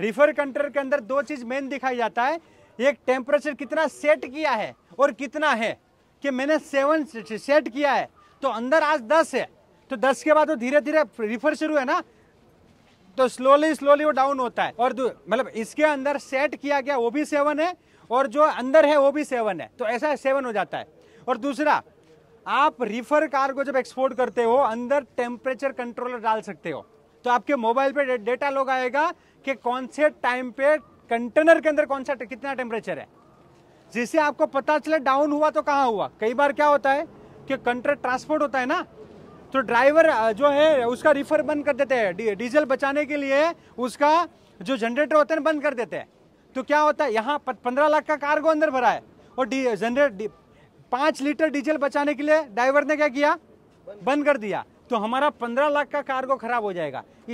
refer control के अंदर दो चीज़ मेन दिखाई जाता है एक टेम्परेचर कितना सेट किया है और कितना है कि मैंने सेवन सेट किया है तो अंदर आज दस है तो दस के बाद वो तो धीरे धीरे रिफर शुरू है ना तो स्लोली स्लोली वो डाउन होता है और मतलब इसके अंदर सेट किया गया वो भी सेवन है और जो अंदर है वो भी सेवन है तो ऐसा सेवन हो जाता है और दूसरा आप रिफर कार को जब एक्सपोर्ट करते हो अंदर टेम्परेचर कंट्रोलर डाल सकते हो तो आपके मोबाइल पे डेटा लोग आएगा कि कौन से टाइम पे कंटेनर के अंदर कौन सा कितना टेम्परेचर है जिसे आपको पता चले डाउन हुआ तो कहाँ हुआ कई बार क्या होता है कि कंटेनर ट्रांसपोर्ट होता है ना तो ड्राइवर जो है उसका रिफर बंद कर देते हैं डीजल बचाने के लिए उसका जो जनरेटर होता है बंद कर देते हैं तो क्या होता है यहाँ पंद्रह लाख का कार्गो अंदर भरा है और जनरेट पाँच लीटर डीजल बचाने के लिए ड्राइवर ने क्या किया बंद कर दिया तो हमारा पंद्रह लाख का कार्गो खराब हो जाएगा इस